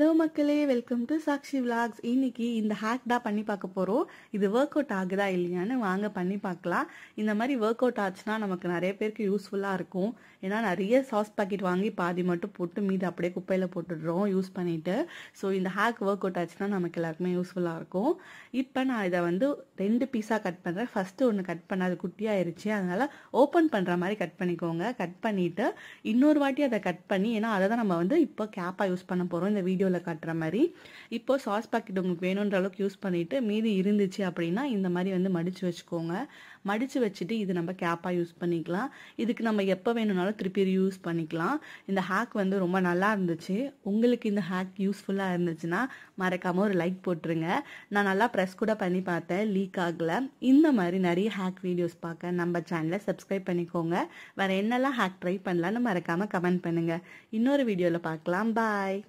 hello மக்களே welcome to Sakshi vlogs இன்னைக்கு இந்த ஹேக் தான் பண்ணி பார்க்க போகிறோம் இது ஒர்க் அவுட் ஆகுதா இல்லையான்னு வாங்க பண்ணி பார்க்கலாம் இந்த மாதிரி ஒர்க் அவுட் ஆச்சுன்னா நமக்கு நிறைய பேருக்கு யூஸ்ஃபுல்லாக இருக்கும் ஏன்னா நிறைய சாஸ் பாக்கெட் வாங்கி பாதி மட்டும் போட்டு மீது அப்படியே குப்பையில் போட்டுடுறோம் யூஸ் பண்ணிவிட்டு ஸோ இந்த ஹேக் ஒர்க் அவுட் ஆச்சுன்னா நமக்கு எல்லாருக்குமே யூஸ்ஃபுல்லாக இருக்கும் இப்போ நான் இதை வந்து ரெண்டு பீஸாக கட் பண்ணுறேன் ஃபஸ்ட்டு ஒன்று கட் பண்ணாது அது குட்டியாயிருச்சு அதனால் ஓப்பன் பண்ணுற மாதிரி கட் பண்ணிக்கோங்க கட் பண்ணிவிட்டு இன்னொரு வாட்டி அதை கட் பண்ணி ஏன்னா அதை தான் நம்ம வந்து இப்போ கேப்பாக யூஸ் பண்ண போகிறோம் இந்த வீடியோ வீடியோவில் காட்டுற மாதிரி இப்போது சாஸ் பாக்கெட் உங்களுக்கு வேணுன்ற அளவுக்கு யூஸ் பண்ணிவிட்டு மீதி இருந்துச்சு அப்படின்னா இந்த மாதிரி வந்து மடித்து வச்சுக்கோங்க மடித்து வச்சுட்டு இது நம்ம கேப்பாக யூஸ் பண்ணிக்கலாம் இதுக்கு நம்ம எப்போ வேணும்னாலும் திருப்பி யூஸ் பண்ணிக்கலாம் இந்த ஹேக் வந்து ரொம்ப நல்லா இருந்துச்சு உங்களுக்கு இந்த ஹேக் யூஸ்ஃபுல்லாக இருந்துச்சுன்னா மறக்காமல் ஒரு லைக் போட்டுருங்க நான் நல்லா ப்ரெஸ் கூட பண்ணி பார்த்தேன் லீக் ஆகலை இந்த மாதிரி நிறைய ஹேக் வீடியோஸ் பார்க்க நம்ம சேனலை சப்ஸ்கிரைப் பண்ணிக்கோங்க வேறு என்னெல்லாம் ஹேக் ட்ரை பண்ணலான்னு மறக்காமல் கமெண்ட் பண்ணுங்கள் இன்னொரு வீடியோவில் பார்க்கலாம் பாய்